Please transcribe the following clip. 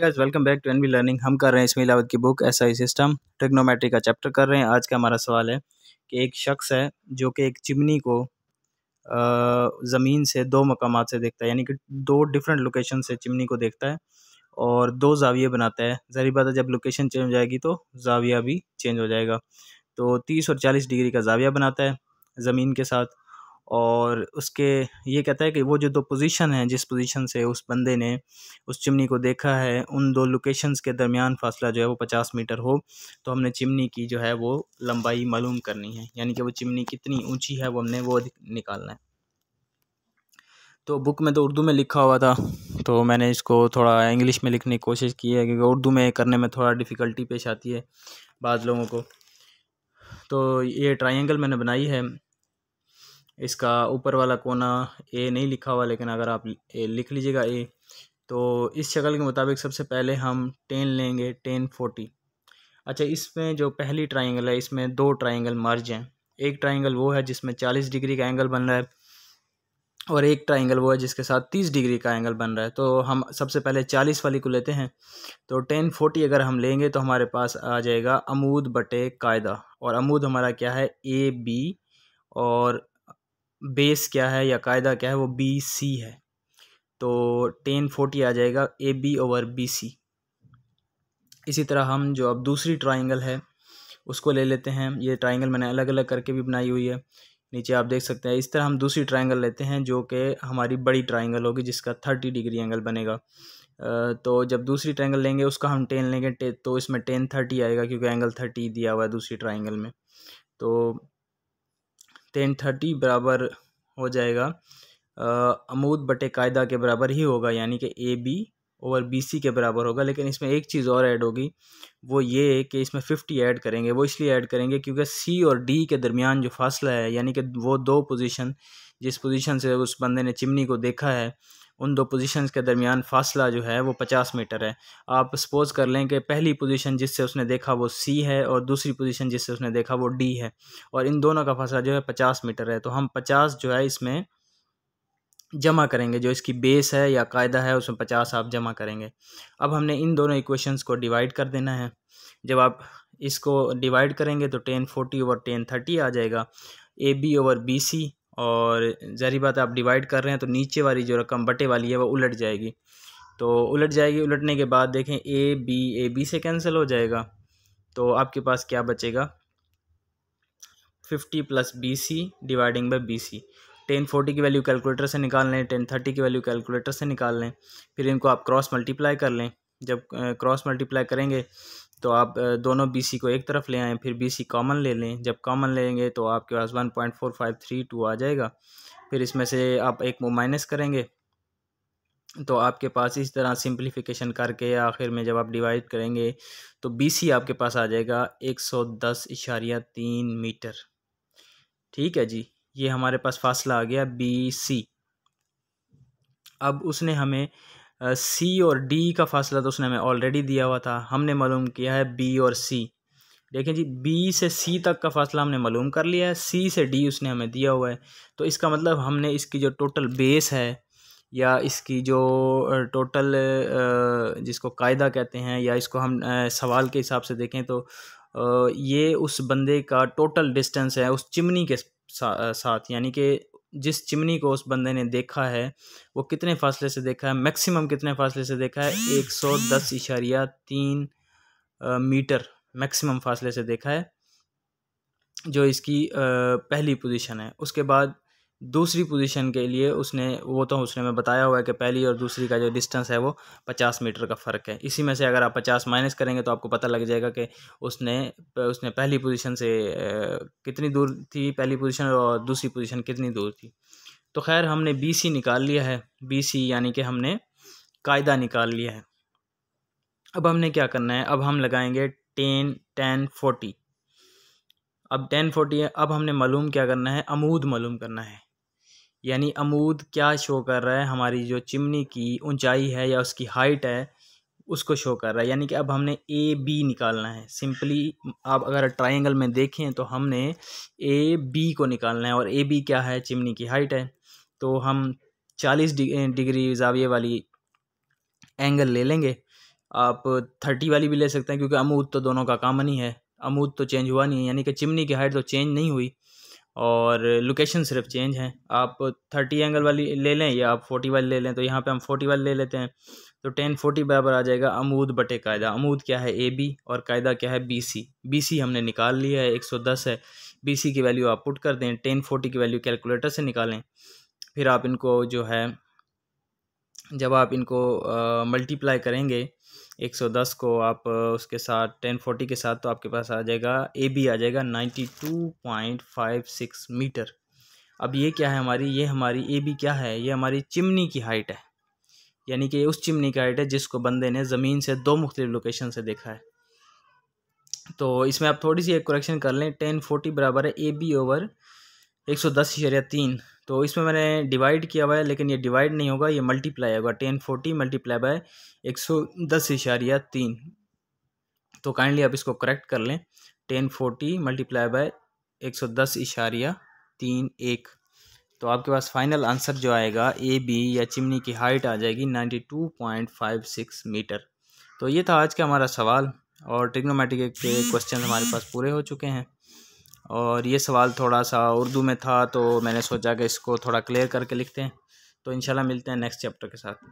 gas welcome back to N learning हम कर रहे हैं इसमें इलावत की book S I system tacheometry का चैप्टर कर रहे हैं आज का हमारा सवाल है कि एक शख्स है जो कि एक चिमनी को ज़मीन से दो मकाम से देखता है यानी कि दो डिफरेंट लोकेशन से चिमनी को देखता है और दो जाविये बनाता है जहरी बात है जब लोकेशन चेंज हो जाएगी तो जाविया भी चेंज हो जाएगा तो तीस और चालीस डिग्री का जाविया बनाता है ज़मीन के साथ और उसके ये कहता है कि वो जो दो पोजीशन हैं जिस पोजीशन से उस बंदे ने उस चिमनी को देखा है उन दो लोकेशंस के दरमियान फासला जो है वो पचास मीटर हो तो हमने चिमनी की जो है वो लंबाई मालूम करनी है यानी कि वो चिमनी कितनी ऊंची है वो हमने वो निकालना है तो बुक में तो उर्दू में लिखा हुआ था तो मैंने इसको थोड़ा इंग्लिश में लिखने की कोशिश की है क्योंकि उर्दू में करने में थोड़ा डिफ़िकल्टी पेश आती है बाद लोगों को तो ये ट्राइंगल मैंने बनाई है इसका ऊपर वाला कोना ए नहीं लिखा हुआ लेकिन अगर आप ए लिख लीजिएगा ए तो इस शक्ल के मुताबिक सबसे पहले हम टेन लेंगे टेन फोर्टी अच्छा इसमें जो पहली ट्राइंगल है इसमें दो ट्राइंगल मर्ज हैं एक ट्राइंगल वो है जिसमें चालीस डिग्री का एंगल बन रहा है और एक ट्राइंगल वो है जिसके साथ तीस डिग्री का एंगल बन रहा है तो हम सबसे पहले चालीस वाली को लेते हैं तो टेन फोर्टी अगर हम लेंगे तो हमारे पास आ जाएगा अमूद बटे कायदा और अमूद हमारा क्या है ए बी और बेस क्या है या कायदा क्या है वो बी सी है तो टेन फोर्टी आ जाएगा A B over B C इसी तरह हम जो अब दूसरी ट्राइंगल है उसको ले लेते हैं ये ट्राइंगल मैंने अलग अलग करके भी बनाई हुई है नीचे आप देख सकते हैं इस तरह हम दूसरी ट्राइंगल लेते हैं जो कि हमारी बड़ी ट्राइंगल होगी जिसका थर्टी डिग्री एंगल बनेगा तो जब दूसरी ट्राइंगल लेंगे उसका हम टेन लेंगे तो इसमें टेन थर्टी आएगा क्योंकि एंगल थर्टी दिया हुआ है दूसरी ट्राइंगल में तो टेन थर्टी बराबर हो जाएगा अमूद बटे कायदा के बराबर ही होगा यानी कि ए बी और बी सी के बराबर होगा लेकिन इसमें एक चीज़ और ऐड होगी वो ये कि इसमें फिफ्टी ऐड करेंगे वो इसलिए ऐड करेंगे क्योंकि सी और डी के दरमियान जो फासला है यानी कि वो दो पोजीशन जिस पोजीशन से उस बंदे ने चिमनी को देखा है उन दो पोजीशंस के दरमियान फासला जो है वो पचास मीटर है आप सपोज़ कर लें कि पहली पोजीशन जिससे उसने देखा वो सी है और दूसरी पोजीशन जिससे उसने देखा वो डी है और इन दोनों का फासला जो है पचास मीटर है तो हम पचास जो है इसमें जमा करेंगे जो इसकी बेस है या कायदा है उसमें पचास आप जमा करेंगे अब हमने इन दोनों इक्वेशंस को डिवाइड कर देना है जब आप इसको डिवाइड करेंगे तो ten forty over ten thirty आ जाएगा A B over B C और जहरी बात आप डिवाइड कर रहे हैं तो नीचे वाली जो रकम बटे वाली है वो उलट जाएगी तो उलट जाएगी उलटने के बाद देखें ए बी ए बी से कैंसिल हो जाएगा तो आपके पास क्या बचेगा fifty plus B C dividing by B C ten forty की वैल्यू कैलकुलेटर से निकाल लें टेन थर्टी की वैल्यू कैलकुलेटर से निकाल लें फिर इनको आप क्रॉस मल्टीप्लाई कर लें जब क्रॉस मल्टीप्लाई करेंगे तो आप दोनों बी सी को एक तरफ ले आएँ फिर बी सी कॉमन ले लें जब कॉमन लेंगे तो आपके पास one point four five three two आ जाएगा फिर इसमें से आप एक माइनस करेंगे तो आपके पास इस तरह सिंप्लीफिकेशन करके आखिर में जब आप डिवाइड करेंगे तो बी सी आपके पास आ जाएगा एक सौ दस इशारिया तीन मीटर ठीक है जी ये हमारे पास फासला आ गया बी सी अब उसने हमें सी और डी का फासला तो उसने हमें ऑलरेडी दिया हुआ था हमने मालूम किया है बी और सी देखें जी बी से सी तक का फासला हमने मालूम कर लिया है सी से डी उसने हमें दिया हुआ है तो इसका मतलब हमने इसकी जो टोटल बेस है या इसकी जो टोटल जिसको कायदा कहते हैं या इसको हम सवाल के हिसाब से देखें तो ये उस बंदे का टोटल डिस्टेंस है उस चिमनी के साथ यानी कि जिस चिमनी को उस बंदे ने देखा है वो कितने फासले से देखा है मैक्सिमम कितने फासले से देखा है एक सौ दस इशारिया तीन मीटर मैक्सिमम फासले से देखा है जो इसकी पहली पोजीशन है उसके बाद दूसरी पोजीशन के लिए उसने वो तो उसने में बताया हुआ है कि पहली और दूसरी का जो डिस्टेंस है वो पचास मीटर का फ़र्क है इसी में से अगर आप पचास माइनस करेंगे तो आपको पता लग जाएगा कि उसने उसने पहली पोजीशन से कितनी दूर थी पहली पोजीशन और दूसरी पोजीशन कितनी दूर थी तो खैर हमने बी सी निकाल लिया है बी सी यानी कि हमने कायदा निकाल लिया है अब हमने क्या करना है अब हम लगाएँगे टेन टेन फोर्टी अब टेन फोर्टी है अब हमने मालूम क्या करना है अमूद मालूम करना है यानी अमूद क्या शो कर रहा है हमारी जो चिमनी की ऊंचाई है या उसकी हाइट है उसको शो कर रहा है यानी कि अब हमने ए बी निकालना है सिंपली आप अगर ट्राइंगल में देखें तो हमने ए बी को निकालना है और ए बी क्या है चिमनी की हाइट है तो हम चालीस डिग्री जाविए वाली एंगल ले लेंगे आप थर्टी वाली भी ले सकते हैं क्योंकि अमूद तो दोनों का कामन ही है अमूद तो चेंज हुआ नहीं है यानी कि चिमनी की हाइट तो चेंज नहीं हुई और लोकेशन सिर्फ चेंज है आप थर्टी एंगल वाली ले लें या आप फोर्टी वाली ले लें तो यहाँ पे हम फोर्टी वाली ले लेते हैं तो टेन फोर्टी बराबर आ जाएगा अमूद बटे कायदा अमूद क्या है ए बी और कायदा क्या है बी सी बी सी हमने निकाल लिया है एक सौ दस है बी सी की वैल्यू आप पुट कर दें टेन फोर्टी की वैल्यू कैलकुलेटर से निकालें फिर आप इनको जो है जब आप इनको मल्टीप्लाई करेंगे 110 को आप उसके साथ 1040 के साथ तो आपके पास आ जाएगा ए बी आ जाएगा 92.56 मीटर अब ये क्या है हमारी ये हमारी ए बी क्या है ये हमारी चिमनी की हाइट है यानी कि उस चिमनी की हाइट है जिसको बंदे ने ज़मीन से दो मुख्तलि लोकेशन से देखा है तो इसमें आप थोड़ी सी एक करेक्शन कर लें टेन फोर्टी बराबर है ए बी ओवर एक सौ दस शरिया तीन तो इसमें मैंने डिवाइड किया हुआ है लेकिन ये डिवाइड नहीं होगा ये मल्टीप्लाई होगा टेन फोर्टी मल्टीप्लाई बाय एक सौ दस इशारिया तीन तो काइंडली आप इसको करेक्ट कर लें टेन फोर्टी मल्टीप्लाई बाय एक सौ दस इशारिया तीन एक तो आपके पास फाइनल आंसर जो आएगा ए बी या चिमनी की हाइट आ जाएगी ninety two point five six metre तो ये था आज का हमारा सवाल और ट्रिग्नोमेट्रिक के क्वेश्चन हमारे पास पूरे हो चुके हैं और ये सवाल थोड़ा सा उर्दू में था तो मैंने सोचा कि इसको थोड़ा क्लियर करके लिखते हैं तो इंशाल्लाह मिलते हैं नेक्स्ट चैप्टर के साथ